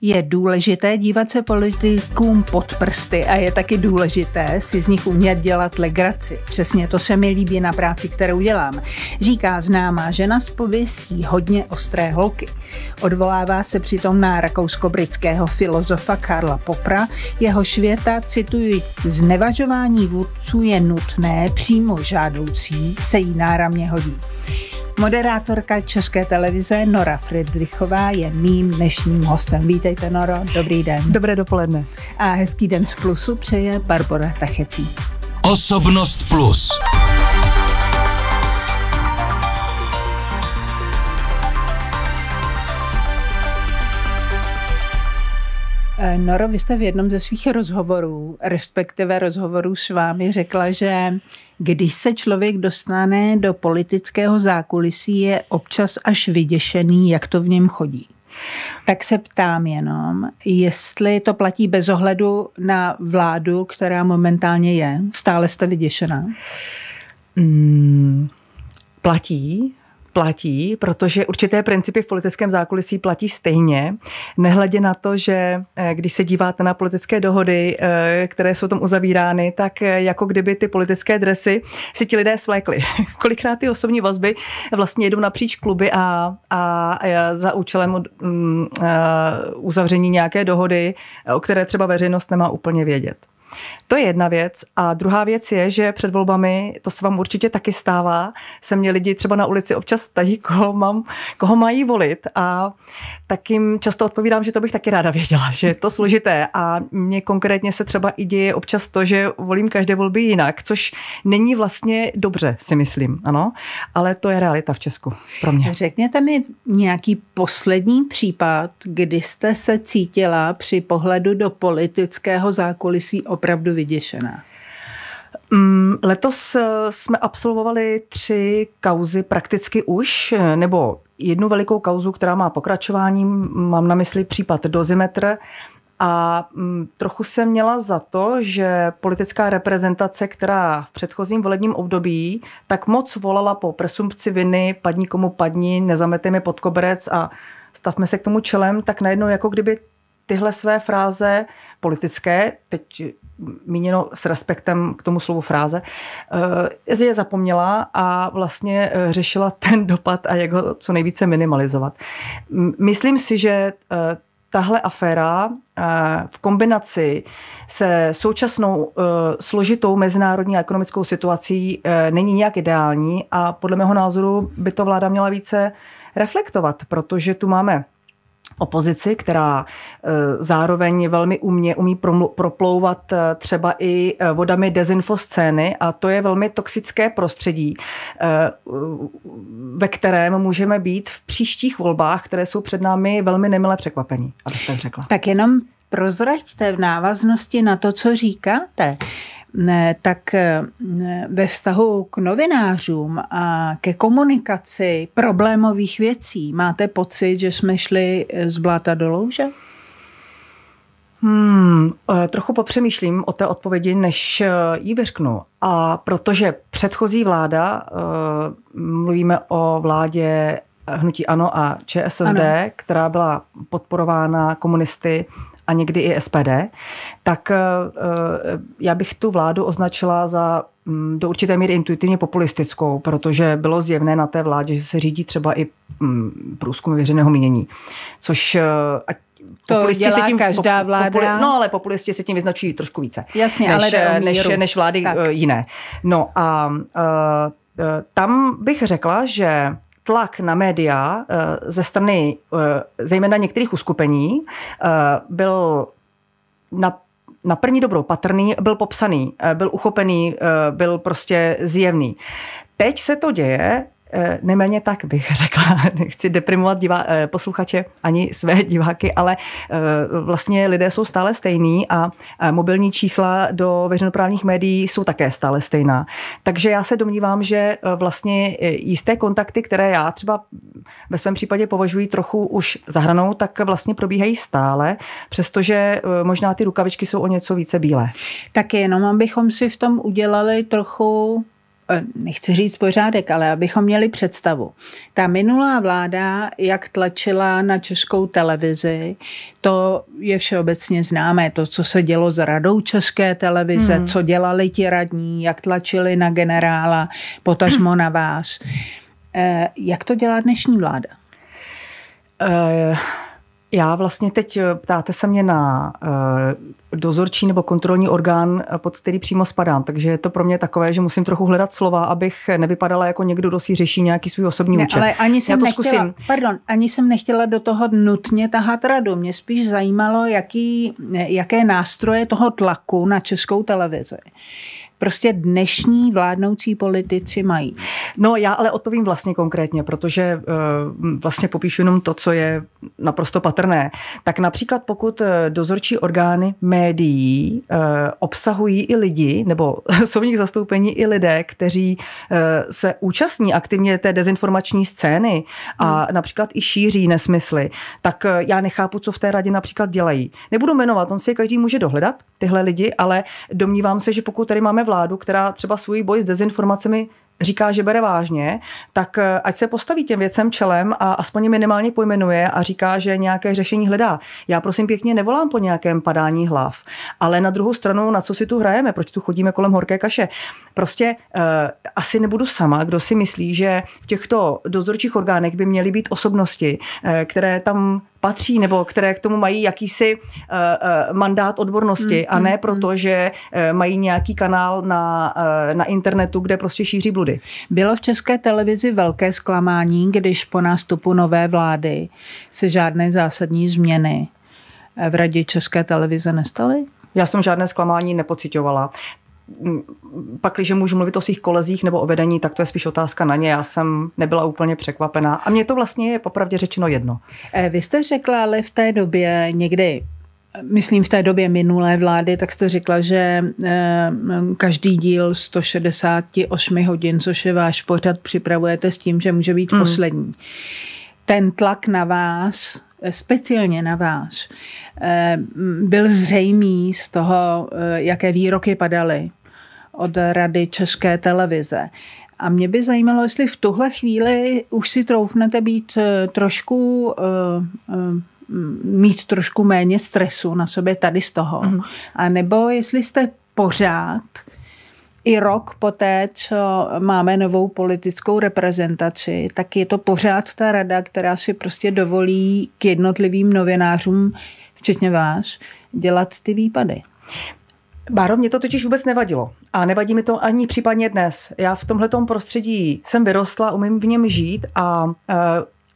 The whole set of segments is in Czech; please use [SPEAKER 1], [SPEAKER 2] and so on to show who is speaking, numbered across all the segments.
[SPEAKER 1] je důležité dívat se politikům pod prsty a je taky důležité si z nich umět dělat legraci. Přesně to se mi líbí na práci, kterou dělám. Říká známá žena s pověstí hodně ostré holky. Odvolává se přitom na rakousko-britského filozofa Karla Popra, jeho švěta, cituji, znevažování vůdců je nutné, přímo žádoucí, se jí náramně hodí. Moderátorka České televize Nora Friedrichová je mým dnešním hostem. Vítejte, Noro, dobrý den. Dobré dopoledne. A hezký den z Plusu přeje Barbara Tachecí.
[SPEAKER 2] Osobnost Plus.
[SPEAKER 1] Eh, Noro, vy jste v jednom ze svých rozhovorů, respektive rozhovorů s vámi, řekla, že když se člověk dostane do politického zákulisí, je občas až vyděšený, jak to v něm chodí. Tak se ptám jenom, jestli to platí bez ohledu na vládu, která momentálně je. Stále jste vyděšená? Hmm,
[SPEAKER 2] platí, platí, protože určité principy v politickém zákulisí platí stejně, nehledě na to, že eh, když se díváte na politické dohody, eh, které jsou tam uzavírány, tak eh, jako kdyby ty politické dresy si ti lidé svlékli. Kolikrát ty osobní vazby vlastně jedou napříč kluby a, a, a za účelem od, um, uh, uzavření nějaké dohody, o které třeba veřejnost nemá úplně vědět. To je jedna věc. A druhá věc je, že před volbami, to se vám určitě taky stává, se mě lidi třeba na ulici občas ptají, koho, mám, koho mají volit. A tak jim často odpovídám, že to bych taky ráda věděla, že je to složité. A mně konkrétně se třeba i děje občas to, že volím každé volby jinak, což není vlastně dobře, si myslím, ano. Ale to je realita v Česku pro mě.
[SPEAKER 1] Řekněte mi nějaký poslední případ, kdy jste se cítila při pohledu do politického zákulisí opravdu vyděšená. Mm, letos eh, jsme absolvovali tři kauzy prakticky
[SPEAKER 2] už, eh, nebo jednu velikou kauzu, která má pokračování, mám na mysli případ dozimetr, a mm, trochu jsem měla za to, že politická reprezentace, která v předchozím volebním období tak moc volala po presumpci viny, padni komu padni, nezamete mi pod koberec a stavme se k tomu čelem, tak najednou jako kdyby tyhle své fráze politické, teď míněno s respektem k tomu slovu fráze, eh, je zapomněla a vlastně eh, řešila ten dopad a jak ho co nejvíce minimalizovat. Myslím si, že eh, tahle aféra v kombinaci se současnou složitou mezinárodní a ekonomickou situací není nějak ideální a podle mého názoru by to vláda měla více reflektovat, protože tu máme opozici, která e, zároveň velmi umě, umí proplouvat e, třeba i e, vodami dezinfoscény a to je velmi toxické prostředí,
[SPEAKER 1] ve kterém můžeme být v příštích volbách, které jsou před námi velmi nemile překvapení, abych tak řekla. Tak jenom prozraďte v návaznosti na to, co říkáte tak eh, ve vztahu k novinářům a ke komunikaci problémových věcí máte pocit, že jsme šli eh, z bláta do louže? Hmm, eh, trochu popřemýšlím o té odpovědi, než
[SPEAKER 2] ji vyřknu. A protože předchozí vláda, mluvíme o vládě hnutí ANO a ČSSD, ano. která byla podporována komunisty a někdy i SPD, tak eh, eh, já bych tu vládu označila za mm, do určité míry intuitivně populistickou, protože bylo zjevné na té vládě, že se řídí třeba i mm, průzkum věřeného mínění, což eh, ať to populisti dělá se tím, každá vláda. Populi, no, ale populisti se tím vyznačují trošku více. Jasně, než, ale než, než vlády tak. jiné. No a uh, tam bych řekla, že tlak na média eh, ze strany eh, zejména některých uskupení eh, byl na na první dobrou patrný, byl popsaný, byl uchopený, byl prostě zjevný. Teď se to děje Eh, neméně tak bych řekla, nechci deprimovat divá, eh, posluchače ani své diváky, ale eh, vlastně lidé jsou stále stejný a mobilní čísla do veřejnoprávních médií jsou také stále stejná. Takže já se domnívám, že vlastně jisté kontakty, které já třeba ve svém případě považuji trochu už za hranou, tak vlastně probíhají stále, přestože možná ty rukavičky jsou o něco více bílé.
[SPEAKER 1] Tak jenom abychom si v tom udělali trochu Eh, nechci říct pořádek, ale abychom měli představu. Ta minulá vláda, jak tlačila na českou televizi, to je všeobecně známé. To, co se dělo s radou české televize, hmm. co dělali ti radní, jak tlačili na generála, potažmo na vás. Eh, jak to dělá dnešní vláda? Uh já vlastně teď
[SPEAKER 2] eh, ptáte se mě na eh, dozorčí nebo kontrolní orgán, eh, pod který přímo spadám, takže je to pro mě takové, že musím trochu hledat slova, abych nevypadala jako někdo, kdo si řeší nějaký svůj osobní ne, účet. Ale ani jsem, Já to nechtěla, zkusím.
[SPEAKER 1] Pardon, ani jsem nechtěla do toho nutně tahat radu. Mě spíš zajímalo, jaký, jaké nástroje toho tlaku na českou televizi prostě dnešní vládnoucí politici mají? No já ale odpovím vlastně
[SPEAKER 2] konkrétně, protože eh, vlastně popíšu jenom to, co je naprosto patrné. Tak například pokud eh, dozorčí orgány médií eh, obsahují i lidi, nebo jsou v nich zastoupeni i lidé, kteří se účastní aktivně té dezinformační scény a hmm. například i šíří nesmysly, tak já nechápu, co v té radě například dělají. Nebudu jmenovat, on si je každý může dohledat, tyhle lidi, ale domnívám se, že pokud tady máme vládu, která třeba svůj boj s dezinformacemi říká, že bere vážně, tak eh, ať se postaví těm věcem čelem a aspoň minimálně pojmenuje a říká, že nějaké řešení hledá. Já prosím pěkně nevolám po nějakém padání hlav, ale na druhou stranu, na co si tu hrajeme, proč tu chodíme kolem horké kaše. Prostě eh, asi nebudu sama, kdo si myslí, že v těchto dozorčích orgánech by měly být osobnosti, eh, které tam patří nebo které k tomu mají jakýsi uh, mandát odbornosti mm, a ne hmm, hmm. proto, že uh, mají nějaký kanál
[SPEAKER 1] na, uh, na internetu, kde prostě šíří bludy. Bylo v české televizi velké zklamání, když po nástupu nové vlády se žádné zásadní změny v radě České televize nestaly?
[SPEAKER 2] Já jsem žádné zklamání nepocitovala pak, když můžu mluvit o svých kolezích nebo o vedení, tak to je spíš otázka na ně. Já jsem nebyla úplně
[SPEAKER 1] překvapená. A mě to vlastně je popravdě řečeno jedno. Eh, vy jste řekla, ale v té době někdy myslím v té době minulé vlády, tak jste řekla, že eh, každý díl 168 hodin, což je váš pořad, připravujete s tím, že může být mm. poslední. Ten tlak na vás, eh, speciálně na vás, byl zřejmý z toho, jaké výroky padaly od Rady České televize. A mě by zajímalo, jestli v tuhle chvíli už si troufnete být eh, trošku eh, eh, mít trošku méně stresu na sobě tady z toho. Mhm. A nebo jestli jste pořád i rok po té, co máme novou politickou reprezentaci, tak je to pořád ta rada, která si prostě dovolí k jednotlivým novinářům, včetně vás, dělat ty výpady. Báro, mě to totiž vůbec nevadilo.
[SPEAKER 2] A nevadí mi to ani případně dnes. Já v tomhle prostředí jsem vyrostla, umím v něm žít a e,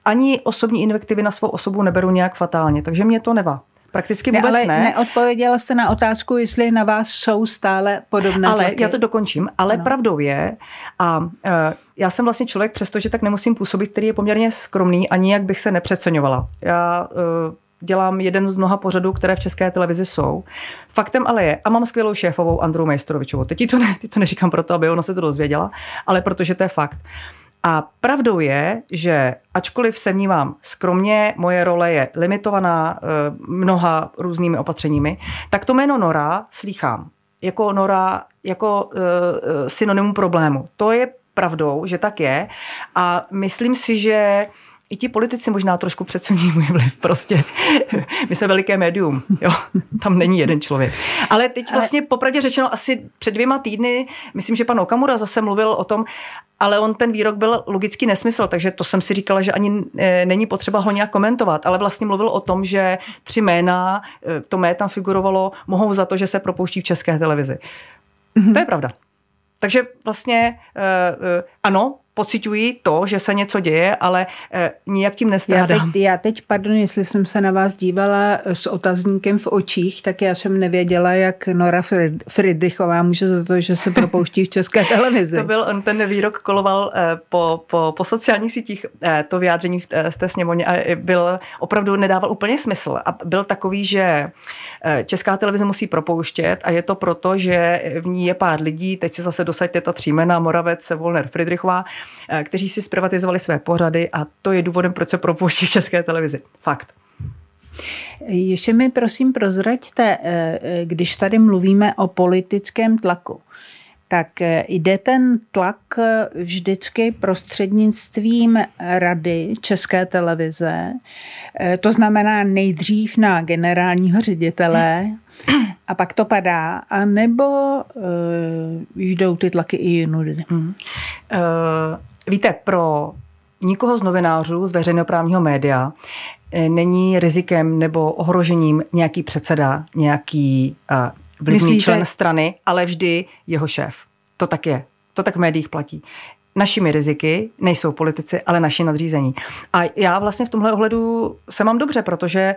[SPEAKER 2] ani osobní invektivy na svou osobu neberu nějak fatálně, takže mě to neva. Prakticky vůbec ne. Ale ne.
[SPEAKER 1] neodpověděla jste na otázku, jestli na vás jsou stále podobné Ale tlaky. já to
[SPEAKER 2] dokončím. Ale ano. pravdou je, a e, já jsem vlastně člověk, přestože tak nemusím působit, který je poměrně skromný a nijak bych se nepřeceňovala. Já e, dělám jeden z mnoha pořadů, které v české televizi jsou. Faktem ale je, a mám skvělou šéfovou Andru Majstorovičovou, Teď to, ne, teď to neříkám proto, aby ona se to dozvěděla, ale protože to je fakt. A pravdou je, že ačkoliv se vnímám skromně, moje role je limitovaná eh, mnoha různými opatřeními, tak to jméno Nora slýchám jako Nora, jako uh, synonymum problému. To je pravdou, že tak je a myslím si, že uh, i ti politici možná trošku přeceňují můj vliv. Prostě my jsme veliké médium, jo? tam není jeden člověk.
[SPEAKER 1] Ale teď vlastně
[SPEAKER 2] popravdě řečeno asi před dvěma týdny, myslím, že pan Okamura zase mluvil o tom, ale on ten výrok byl logický nesmysl, takže to jsem si říkala, že ani e, není potřeba ho nějak komentovat, ale vlastně mluvil o tom, že tři jména, e, to mé tam figurovalo, mohou za to, že se propouští v české televizi. Mm-hmm. To je pravda. Takže vlastně e, ano, Pocitují to, že se něco děje, ale e, nijak tím nestrádám. Já teď,
[SPEAKER 1] já teď, pardon, jestli jsem se na vás dívala eh, s otazníkem v očích, tak já jsem nevěděla, jak Nora Friedrichová může za to, že se propouští v české televizi. to byl,
[SPEAKER 2] on ten výrok koloval e, po, po, po sociálních sítích, e, to vyjádření v, e, z té sněmovně a byl, opravdu nedával úplně smysl a byl takový, že e, česká televize musí propouštět a je to proto, že v ní je pár lidí, teď se zase dosaďte ta třímena, Moravec, Volner, Friedrichová Eh, kteří si zprivatizovali své pořady a to je důvodem, proč se propouští české televizi. Fakt.
[SPEAKER 1] Ještě mi prosím prozraďte, eh, eh, když tady mluvíme o politickém tlaku, tak jde ten tlak vždycky prostřednictvím rady České televize, to znamená nejdřív na generálního ředitele, a pak to padá, a nebo uh, jdou ty tlaky i jinudy? Hmm. Uh, víte, pro
[SPEAKER 2] nikoho z novinářů z veřejnoprávního média eh, není rizikem nebo ohrožením nějaký předseda, nějaký uh, vlivný Myslíte? člen strany, ale vždy jeho šéf. To tak je. To tak v médiích platí. Našimi riziky nejsou politici, ale naši nadřízení. A já vlastně v tomhle ohledu se mám dobře, protože eh,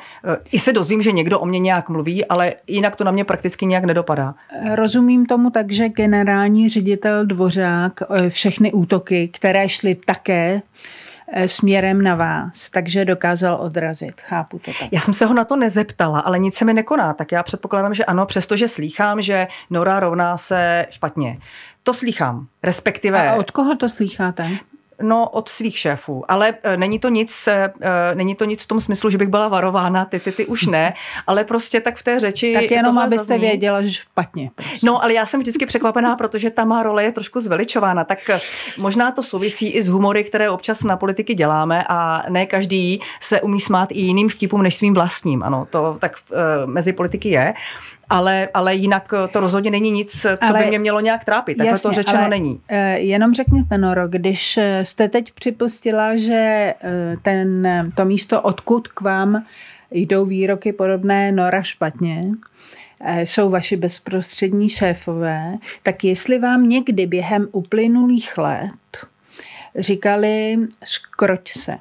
[SPEAKER 2] i se dozvím, že někdo o mě nějak mluví, ale jinak to na mě prakticky nějak nedopadá.
[SPEAKER 1] Rozumím tomu tak, že generální ředitel Dvořák eh, všechny útoky, které šly také Eh, směrem na vás, takže dokázal odrazit. Chápu to tak. Já jsem se ho na to nezeptala,
[SPEAKER 2] ale nic se mi nekoná, tak já předpokládám, že ano, přestože slýchám, že Nora rovná se
[SPEAKER 1] špatně. To slýchám,
[SPEAKER 2] respektive... A od
[SPEAKER 1] koho to slýcháte?
[SPEAKER 2] No, od svých šéfů, ale eh, není to nic, eh, eh, není to nic v tom smyslu, že bych byla varována, ty, ty, ty už ne, ale prostě tak v té řeči... Tak jenom, abyste zazní. věděla,
[SPEAKER 1] že špatně.
[SPEAKER 2] Prostě. No, ale já jsem vždycky překvapená, protože ta má role je trošku zveličována, tak možná to souvisí i s humory, které občas na politiky děláme a ne každý se umí smát i jiným vtipům než svým vlastním, ano, to tak mezi politiky je, ale, ale jinak to rozhodně není nic, co ale, by mě mělo nějak trápit, takhle jasně, to řečeno ale, není.
[SPEAKER 1] Jenom řekněte, Noro, když jste teď připustila, že eh, ten, to místo, odkud k vám jdou výroky podobné Nora špatně, eh, jsou vaši bezprostřední šéfové, tak jestli vám někdy během uplynulých let říkali škroť se,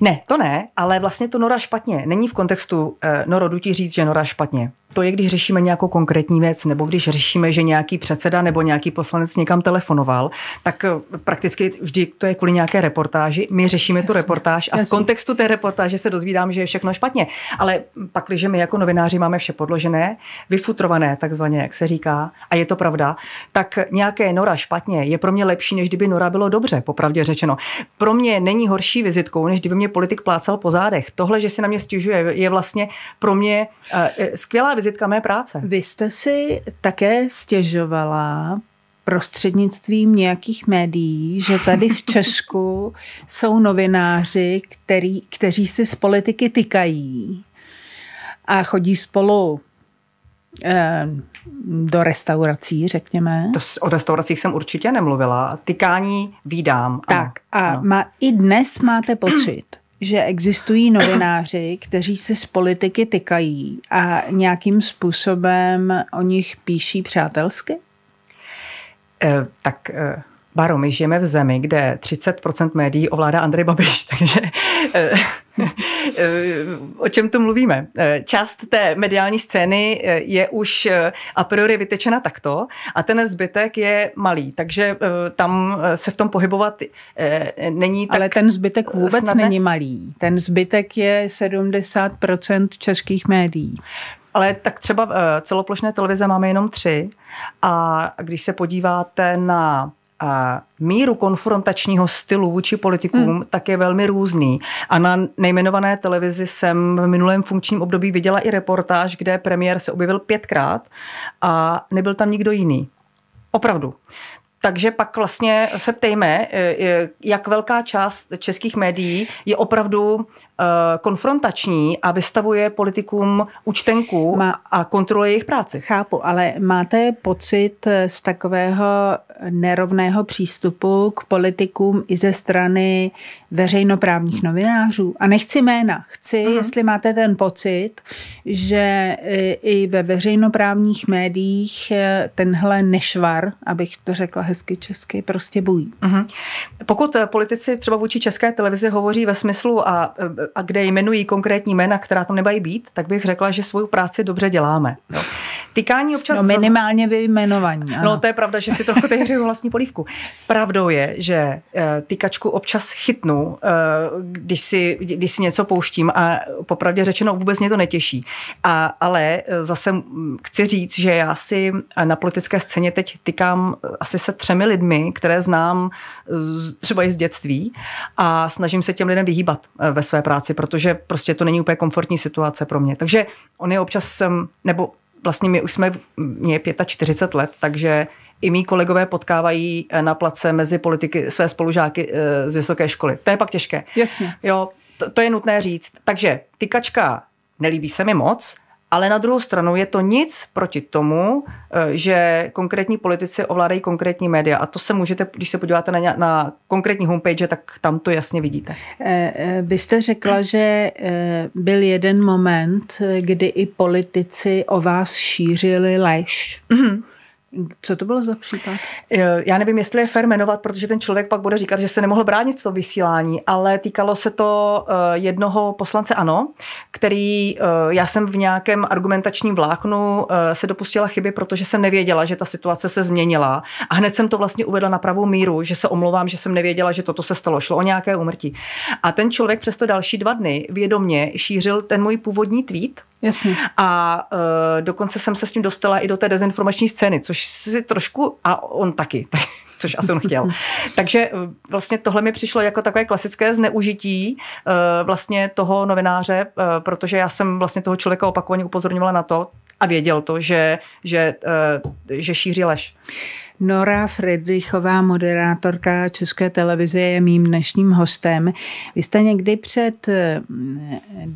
[SPEAKER 2] ne, to ne, ale vlastně to Nora špatně. Není v kontextu uh, Noro, ti říct, že Nora špatně. To je, když řešíme nějakou konkrétní věc, nebo když řešíme, že nějaký předseda nebo nějaký poslanec někam telefonoval, tak eh, prakticky vždy to je kvůli nějaké reportáži. My řešíme jasně, tu reportáž a jasně. v kontextu té reportáže se dozvídám, že je všechno špatně. Ale pak, když my jako novináři máme vše podložené, vyfutrované, takzvaně, jak se říká, a je to pravda, tak nějaké Nora špatně je pro mě lepší, než kdyby Nora bylo dobře, popravdě řečeno. Pro mě není horší vizitkou, než kdyby mě politik plácal po zádech. Tohle, že se na mě stěžuje, je vlastně pro mě
[SPEAKER 1] eh, eh, skvělá vizitka vizitka mé práce. Vy jste si také stěžovala prostřednictvím nějakých médií, že tady v Česku jsou novináři, který, kteří si z politiky tykají a chodí spolu eh, do restaurací, řekněme. To
[SPEAKER 2] o restauracích jsem určitě nemluvila. Tykání výdám. Ano. Tak a ano.
[SPEAKER 1] Má, i dnes máte pocit, že existují novináři, kteří se z politiky tykají a nějakým způsobem o nich píší přátelsky?
[SPEAKER 2] Eh, tak eh, Baro, my žijeme v zemi, kde 30% médií ovládá Andrej Babiš, takže eh, eh, o čem tu mluvíme? Eh, část té mediální scény je už a priori vytečena takto a ten zbytek
[SPEAKER 1] je malý, takže tam se v tom pohybovat není tak Ale ten zbytek vůbec snadné. není malý. Ten zbytek je 70% českých médií. Ale tak třeba celoplošné televize máme jenom tři a když se
[SPEAKER 2] podíváte na a míru konfrontačního stylu vůči politikům hmm. tak je velmi různý. A na nejmenované televizi jsem v minulém funkčním období viděla i reportáž, kde premiér se objevil pětkrát a nebyl tam nikdo jiný. Opravdu. Takže pak vlastně se ptejme, eh, eh, jak velká část českých médií je opravdu eh, konfrontační a vystavuje politikům
[SPEAKER 1] účtenku Má, a kontroluje jejich práci. Chápu, ale máte pocit z takového nerovného přístupu k politikům i ze strany veřejnoprávních novinářů? A nechci jména, chci, uh-huh. jestli máte ten pocit, že i ve veřejnoprávních médiích tenhle nešvar, abych to řekla hezky česky, prostě bojí. Mm-hmm. Pokud eh, politici třeba vůči české
[SPEAKER 2] televizi hovoří ve smyslu a, eh, a kde jmenují konkrétní jména, která tam nebají být, tak bych řekla, že svou práci dobře děláme. No. Tykání občas... No minimálně vyjmenovaní. No to je pravda, že si trochu teď hřeju vlastní polívku. Pravdou je, že eh, tykačku občas chytnu, eh, když si, když si něco pouštím a popravdě řečeno vůbec mě to netěší. A, ale eh, zase chci říct, že já si na politické scéně teď tykám asi se třemi lidmi, které znám třeba i z dětství a snažím se těm lidem vyhýbat ve své práci, protože prostě to není úplně komfortní situace pro mě. Takže on je občas, nebo vlastně my už jsme, mě je 45 let, takže i mý kolegové potkávají eh, na place mezi politiky své spolužáky eh, z vysoké školy. To je pak těžké. Jasně. Jo, to, to je nutné říct. Takže tykačka nelíbí se mi moc, ale na druhou stranu je to nic proti tomu, eh, že konkrétní politici ovládají konkrétní média. A to se můžete, když se podíváte na, ně, na konkrétní homepage, tak tam to jasně vidíte.
[SPEAKER 1] Eh, eh, vy jste řekla, že byl jeden moment, kdy i politici o vás šířili lež. Mm-hmm. Co to bylo za případ?
[SPEAKER 2] Eh, já nevím, jestli je fér jmenovat, protože ten člověk pak bude říkat, že se nemohl bránit to vysílání, ale týkalo se to eh, jednoho poslance ANO, který eh, já jsem v nějakém argumentačním vláknu se dopustila chyby, protože jsem nevěděla, že ta situace se změnila. A hned jsem to vlastně uvedla na pravou míru, že se omlouvám, že jsem nevěděla, že toto se stalo. Šlo o nějaké umrtí. A ten člověk přesto další dva dny vědomě šířil ten můj původní tweet, Jasně. A uh, dokonce jsem se s ním dostala i do té dezinformační scény, což si trošku, a on taky, což asi on chtěl. Takže e, vlastně tohle mi přišlo jako takové klasické zneužití uh, vlastně toho novináře, uh, protože já jsem vlastně toho člověka opakovaně upozorňovala na to, a věděl to, že, že, eh, že šíří lež.
[SPEAKER 1] Nora Friedrichová, moderátorka České televize, je mým dnešním hostem. Vy jste někdy před eh,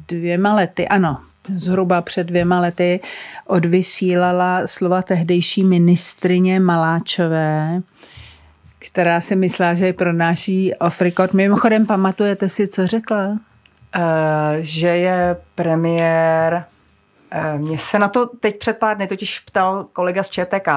[SPEAKER 1] dvěma lety, ano, zhruba před dvěma lety, odvysílala slova tehdejší ministrině Maláčové, která si myslela, že je pro pronáší Afrikot. Mimochodem, pamatujete si, co řekla? Uh, že je premiér
[SPEAKER 2] Eh, mě se na to teď před pár dny totiž ptal kolega z ČTK,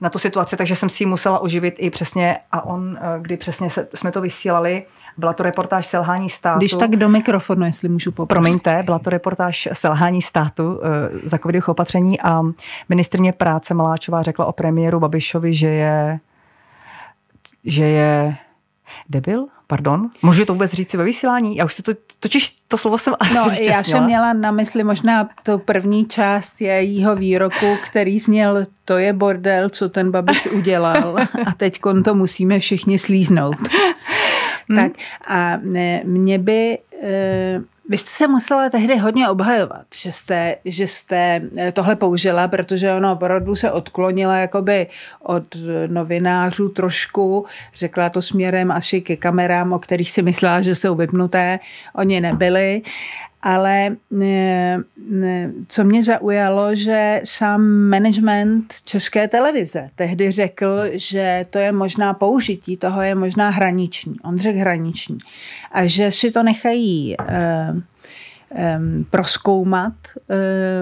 [SPEAKER 2] na tu situaci, takže jsem si ji musela oživit i přesně a on, eh, kdy přesně se, jsme to vysílali, byla to reportáž Selhání státu. Když tak do mikrofonu, jestli můžu poprosit. Promiňte, byla to reportáž Selhání státu eh, za covidových opatření a ministrně práce Maláčová řekla o premiéru Babišovi, že je, že je debil? Pardon? Můžu to vůbec říct si ve vysílání? Já už si to, totiž to slovo jsem asi No, já jsem
[SPEAKER 1] měla na mysli možná to první část jejího výroku, který zněl, to je bordel, co ten Babiš udělal a teď to musíme všichni slíznout. Hmm. Tak a mě by Eh, vy jste se musela tehdy hodně obhajovat, že jste, že jste eh, tohle použila, protože ono opravdu se odklonila jakoby od novinářů trošku, řekla to směrem asi ke kamerám, o kterých si myslela, že jsou vypnuté, oni nebyli, ale eh, co mě zaujalo, že sám management České televize tehdy řekl, že to je možná použití, toho je možná hraniční, on řekl hraniční, a že si to nechají dají eh, proskoumat eh,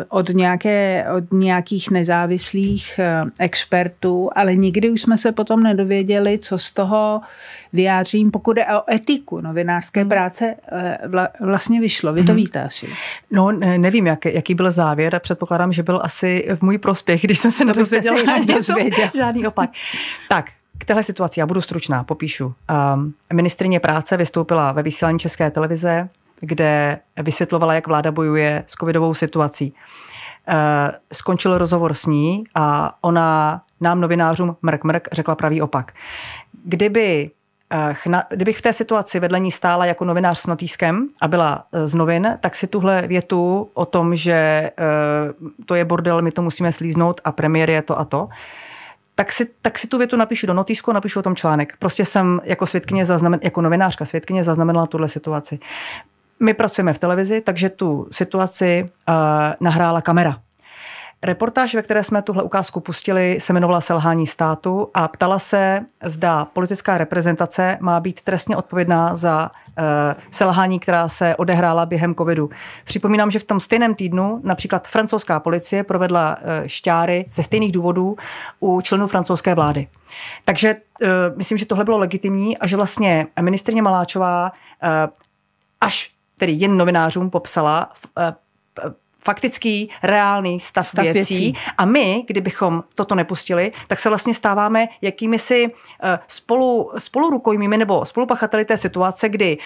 [SPEAKER 1] od, nějaké, od nějakých nezávislých eh, expertů, ale nikdy už jsme se potom nedověděli, co z toho vyjádřím, pokud je o etiku novinářské hmm. práce vlastně vyšlo. Vy to hmm. víte asi.
[SPEAKER 2] No, nevím, jak, jaký byl závěr a předpokládám, že byl asi v můj prospěch, když jsem se nedozvěděla, se nedozvěděla. žádný opak. tak, k téhle situaci já budu stručná, popíšu. Um, ehm, ministrině práce vystoupila ve vysílání České televize, kde vysvětlovala, jak vláda bojuje s covidovou situací. Uh, skončil rozhovor s ní a ona nám novinářům mrk mrk řekla pravý opak. Kdyby eh, Chna, kdybych v té situaci vedle ní stála jako novinář s notýskem a byla eh, z novin, tak si tuhle větu o tom, že eh, to je bordel, my to musíme slíznout a premiér je to a to, tak si, tak si tu větu napíšu do notýsku a napíšu o tom článek. Prostě jsem jako svědkyně zaznamen, jako novinářka svědkyně zaznamenala tuhle situaci. My pracujeme v televizi, takže tu situaci uh, nahrála kamera. Reportáž, ve které jsme tuhle ukázku pustili, se jmenovala Selhání státu a ptala se, zda politická reprezentace má být trestně odpovědná za uh, selhání, která se odehrála během covidu. Připomínám, že v tom stejném týdnu například francouzská policie provedla uh, šťáry ze stejných důvodů u členů francouzské vlády. Takže uh, myslím, že tohle bylo legitimní a že vlastně ministrně Maláčová uh, až tedy jen novinářům popsala uh, faktický, reálný stav, stav věcí. věcí. A my, kdybychom toto nepustili, tak se vlastně stáváme jakými si eh, spolu, spolurukojmými nebo spolupachateli té situace, kdy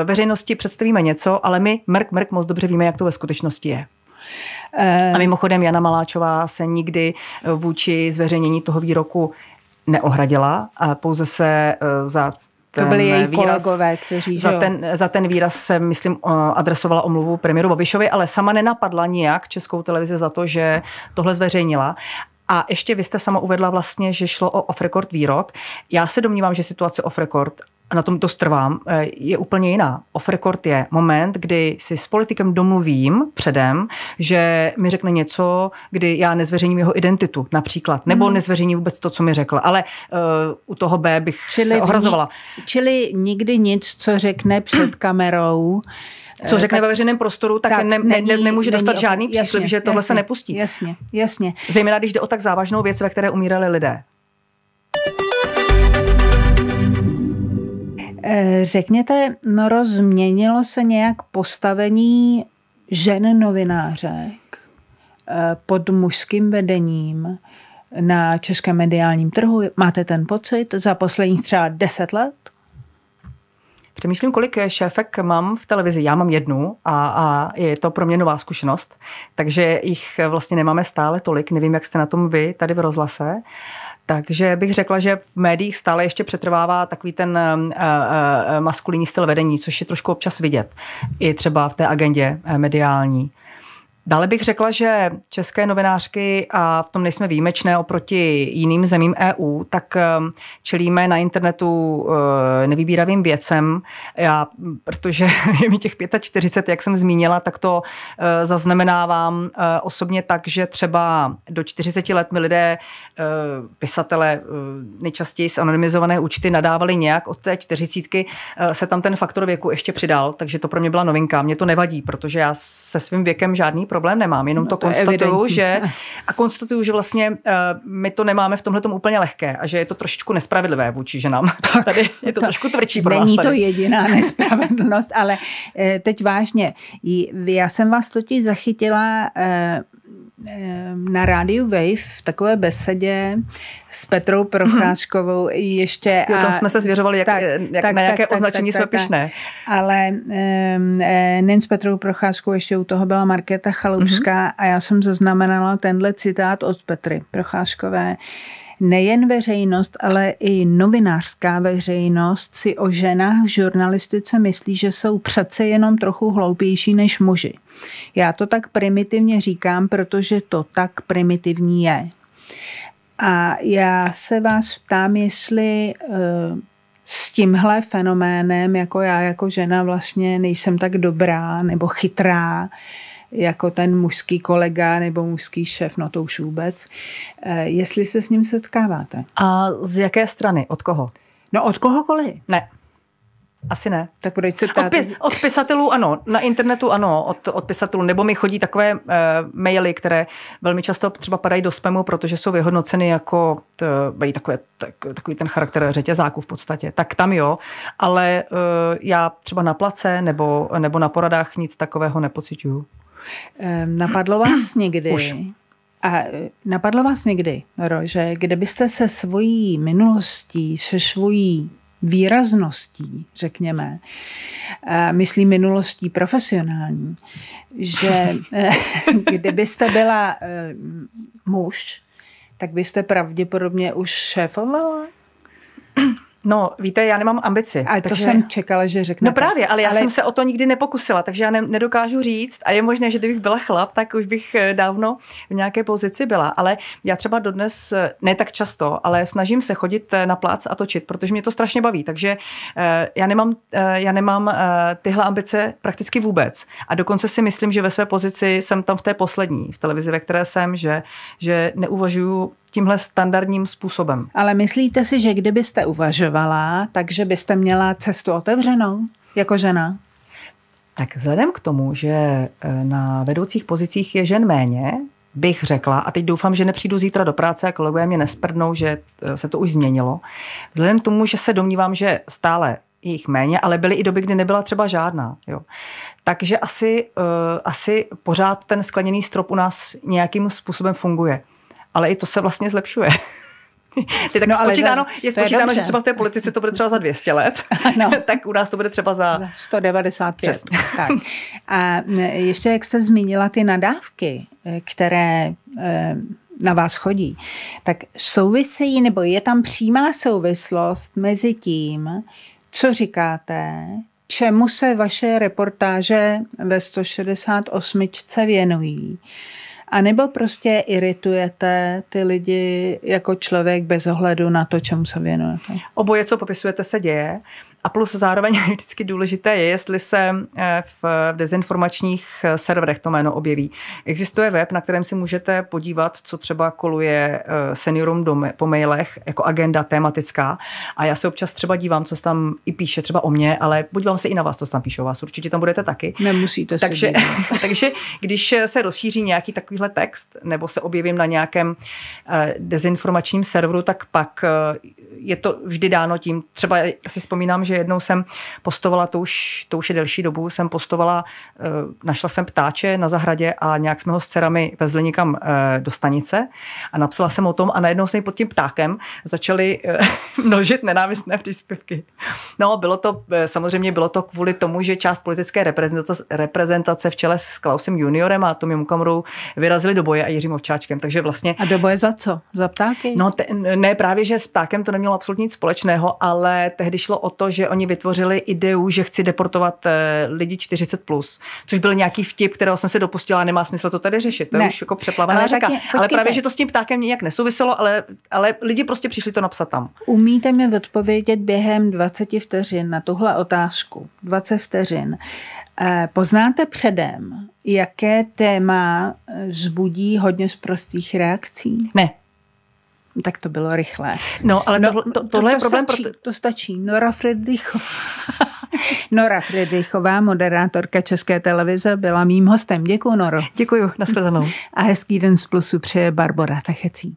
[SPEAKER 2] eh, veřejnosti představíme něco, ale my mrk, mrk moc dobře víme, jak to ve skutečnosti je. Eh. A mimochodem Jana Maláčová se nikdy vůči zveřejnění toho výroku neohradila a pouze se za to byli její výraz, kolegové, kteří, za, ten, za ten výraz se, myslím, eh, adresovala omluvu premiéru Babišovi, ale sama nenapadla nijak českou televizi za to, že tohle zveřejnila. A ještě vy jste sama uvedla vlastně, že šlo o off-record výrok. Já se domnívám, že situace off-record a na tom to strvám, eh, je úplně jiná. Off record je moment, kdy si s politikem domluvím předem, že mi řekne něco, kdy já nezveřejním jeho identitu například, nebo hmm. nezveřejním vůbec to, co mi řekl, ale
[SPEAKER 1] uh, u toho B bych čili se ohrazovala. Ni- čili nikdy nic, co řekne před kamerou, co eh, řekne ve veřejném prostoru, tak, tak ne, ne, ne, nemůže není, dostat žádný jasně, příslip, že tohle jasně, se
[SPEAKER 2] nepustí. Jasně, jasně. Zejména, když jde o tak závažnou věc, ve které umírali lidé.
[SPEAKER 1] Eh, řekněte, no rozměnilo se nějak postavení žen novinářek eh, pod mužským vedením na českém mediálním trhu? Máte ten pocit za posledních třeba deset let? Přemýšlím, kolik
[SPEAKER 2] šéfek mám v televizi. Já mám jednu a, a je to pro mě nová zkušenost, takže jich eh, vlastně nemáme stále tolik. Nevím, jak jste na tom vy tady v Rozlase. Takže bych řekla, že v médiích stále ještě přetrvává takový ten uh, uh, maskulinní styl vedení, což je trošku občas vidět. I třeba v té agendě mediální. Dále bych řekla, že české novinářky, a v tom nejsme výjimečné oproti jiným zemím EU, tak ehm, čelíme na internetu eh, nevybíravým věcem. Já, protože je mi těch 45, jak jsem zmínila, tak to eh, zaznamenávám eh, osobně tak, že třeba do 40 let mi lidé, pisatele, nejčastěji z anonymizované účty nadávali nějak od té 40 se tam ten faktor věku ještě přidal, takže to pro mě byla novinka. Mě to nevadí, protože já se svým věkem žádný problém nemám, jenom no, to, to konstatuju, že a konstatuju, že vlastně uh, my to nemáme v tomhle tom úplně lehké a že je to trošičku nespravedlivé vůči ženám. Tak, tady je to, to trošku tvrdší pro Není vás tady. to
[SPEAKER 1] jediná nespravedlnost, ale eh, teď vážně. Já jsem vás totiž zachytila uh, na rádiu Wave v takové besedě s Petrou mhm. Procházkovou ještě. Jo, tam jsme se zvěřovali, jak, tak, eh, jak, tak, na jaké tak, označení tak, jsme tak, pišné. Ale e, nejen s Petrou Procházkou, ještě u toho byla Markéta Chalupská mm-hmm. a já jsem zaznamenala tenhle citát od Petry Procházkové. E, Nejen veřejnost, ale i novinářská veřejnost si o ženách v žurnalistice myslí, že jsou přece jenom trochu hloupější než muži. Já to tak primitivně říkám, protože to tak primitivní je. A já se vás ptám, jestli eh, s tímhle fenoménem, jako já jako žena vlastně nejsem tak dobrá nebo chytrá, jako ten mužský kolega nebo mužský šéf, no to už vůbec. Eh, jestli se s ním setkáváte? A z jaké strany? Od koho? No od kohokoliv. Ne. Asi ne. Tak bude se ptát. Od, pis,
[SPEAKER 2] od pisatelů ano, na internetu ano, od, od pisatelů. Nebo mi chodí takové e, maily, které velmi často třeba padají do spamu, protože jsou vyhodnoceny jako t, mají takové, tak, takový ten charakter řetězáku v podstatě. Tak tam jo, ale e, já třeba na place
[SPEAKER 1] nebo, nebo na poradách nic takového nepociťuju. E, napadlo vás někdy? Už. A eh, napadlo vás někdy, Ro, že kdybyste se svojí minulostí, se svojí výrazností, řekněme, eh, myslím minulostí profesionální, že eh, kdybyste byla eh, muž, tak byste pravděpodobně už šéfovala? No, víte, já nemám ambici. A takže... to jsem čekala, že řeknete. No právě, ale já ale... jsem se
[SPEAKER 2] o to nikdy nepokusila, takže já ne, nedokážu říct a je možné, že kdybych byla chlap, tak už bych eh, dávno v nějaké pozici byla, ale já třeba dodnes, eh, ne tak často, ale snažím se chodit eh, na plác a točit, protože mě to strašně baví, takže já nemám, já nemám tyhle ambice prakticky vůbec a dokonce si myslím, že ve své pozici jsem tam v té poslední, v televizi, ve které jsem, že, že neuvažuju tímhle standardním způsobem.
[SPEAKER 1] Ale myslíte si, že kdybyste uvažovala, takže byste měla cestu otevřenou jako žena? Tak vzhledem k tomu, že e, na vedoucích pozicích je žen méně,
[SPEAKER 2] bych řekla, a teď doufám, že nepřijdu zítra do práce a kolegové mě nesprdnou, že e, se to už změnilo. Vzhledem k tomu, že se domnívám, že stále jich méně, ale byly i doby, kdy nebyla třeba žádná. Jo. Takže asi, uh, asi pořád ten skleněný strop u nás nějakým způsobem funguje ale i to se vlastně zlepšuje. Ty tak no, spočítáno, za, no, je spočítáno, je že třeba v té politice to bude třeba za 200 let, no. tak u nás to bude třeba za...
[SPEAKER 1] 195. Tak. A ještě jak jste zmínila ty nadávky, e, které e, na vás chodí, tak souvisejí, nebo je tam přímá souvislost mezi tím, co říkáte, čemu se vaše reportáže ve 168 věnují a nebo prostě iritujete ty lidi jako člověk bez ohledu na to, čemu se věnujete?
[SPEAKER 2] Oboje, co popisujete, se děje. A plus zároveň vždycky důležité je, jestli se eh, v dezinformačních eh, serverech to jméno objeví. Existuje web, na kterém si můžete podívat, co třeba koluje eh, seniorům do, po mailech jako agenda tematická. A já se občas třeba dívám, co tam i píše třeba o mě, ale podívám se i na vás, co tam píše o vás. Určitě tam budete taky. Nemusíte takže, si takže když se rozšíří nějaký takovýhle text, nebo se objevím na nějakém dezinformačním serveru, tak pak je to vždy dáno tím. Třeba si vzpomínám, že jednou jsem postovala, to už, to už je delší dobu, jsem postovala, eh, našla jsem ptáče na zahradě a nějak jsme ho s dcerami vezli někam eh, do stanice a napsala jsem o tom a najednou jsme pod tím ptákem začali eh, množit nenávistné příspěvky. No, bylo to, samozřejmě bylo to kvůli tomu, že část politické reprezentace, reprezentace v čele s Klausem juniorem a Tomem kamru vyrazili do boje a Jiřím Ovčáčkem, takže vlastně... A do boje za co? Za ptáky? No, te, ne, právě, že s ptákem to nemělo absolutně nic společného, ale tehdy šlo o to, že oni vytvořili ideu, že chci deportovat eh, lidi 40 plus, což byl nějaký vtip, kterého jsem se dopustila, nemá smysl to tady řešit. To je už jako přeplavená ale řeka. Taky, ale právě, že to s tím ptákem nějak nesouviselo, ale, ale lidi prostě přišli to napsat tam.
[SPEAKER 1] Umíte mi odpovědět během 20 vteřin na tuhle otázku? 20 vteřin. Eh, poznáte předem, jaké téma eh, vzbudí hodně z prostých reakcí? Ne, tak to bylo rychlé. No, ale no, to, to, tohle to, to je problém. Stačí, proto... To stačí. Nora Friedrichová. Nora Friedrichová, moderátorka České televize, byla mým hostem. Děkuji, Noro. Děkuji, nashledanou. A hezký den z Plusu přeje Barbara Tachecí.